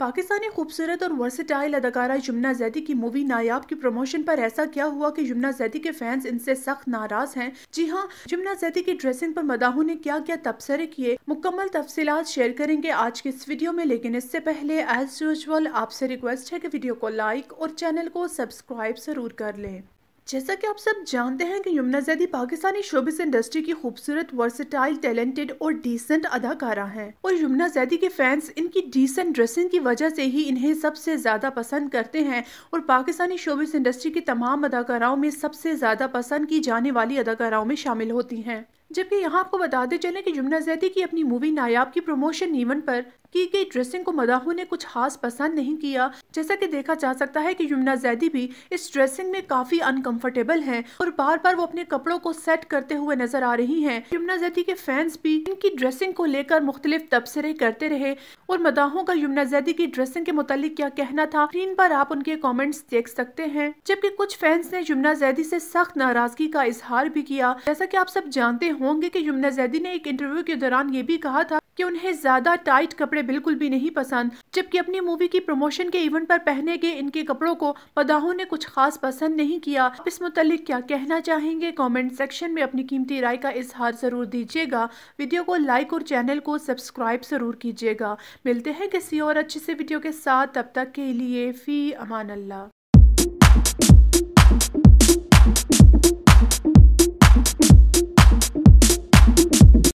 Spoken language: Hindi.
पाकिस्तानी खूबसूरत और वर्सिटाइल अदाकारा यमुना जैदी की मूवी नायाब की प्रमोशन पर ऐसा क्या हुआ कि यमुना जैदी के फैंस इनसे सख्त नाराज हैं जी हाँ यमुना जैदी की ड्रेसिंग पर मदाहों ने क्या क्या तबसरे किए मुकम्मल तफसीत शेयर करेंगे आज के इस वीडियो में लेकिन इससे पहले एज यूजल आपसे रिक्वेस्ट है कि वीडियो को लाइक और चैनल को सब्सक्राइब ज़रूर कर लें जैसा कि आप सब जानते हैं कि यमुना जैदी पाकिस्तानी शोबिस इंडस्ट्री की खूबसूरत वर्सेटाइल टैलेंटेड और डिसेंट अदाकारा हैं और यमुना जैदी के फैंस इनकी डिसेंट ड्रेसिंग की वजह से ही इन्हें सबसे ज़्यादा पसंद करते हैं और पाकिस्तानी शोबिस इंडस्ट्री की तमाम अदाकाराओं में सबसे ज़्यादा पसंद की जाने वाली अदाकाराओं में शामिल होती हैं जबकि यहाँ आपको बताते चले कि जुमना जैदी की अपनी मूवी नायाब की प्रमोशन इवेंट पर की गई ड्रेसिंग को मदाहों ने कुछ खास पसंद नहीं किया जैसा कि देखा जा सकता है कि यमुना जैदी भी इस ड्रेसिंग में काफी अनकंफर्टेबल हैं और बार बार वो अपने कपड़ों को सेट करते हुए नजर आ रही हैं यमुना जैदी के फैंस भी इनकी ड्रेसिंग को लेकर मुख्तलिफ तबसरे करते रहे और मदाहों का यमुना जैदी की ड्रेसिंग के मुतालिक क्या कहना था स्क्रीन पर आप उनके कॉमेंट्स देख सकते हैं जबकि कुछ फैंस ने यमुना जैदी से सख्त नाराजगी का इजहार भी किया जैसा की आप सब जानते हो होंगे कि यमुना जैदी ने एक इंटरव्यू के दौरान ये भी कहा था कि उन्हें ज्यादा टाइट कपड़े बिल्कुल भी नहीं पसंद जबकि अपनी मूवी की प्रमोशन के इवेंट पर पहने गए इनके कपड़ों को पदाहों ने कुछ खास पसंद नहीं किया आप इस मुतलिक क्या कहना चाहेंगे कमेंट सेक्शन में अपनी कीमती राय का इजहार जरूर दीजिएगा वीडियो को लाइक और चैनल को सब्सक्राइब जरूर कीजिएगा मिलते हैं किसी और अच्छे से वीडियो के साथ तब तक के लिए फी अमान अल्लाह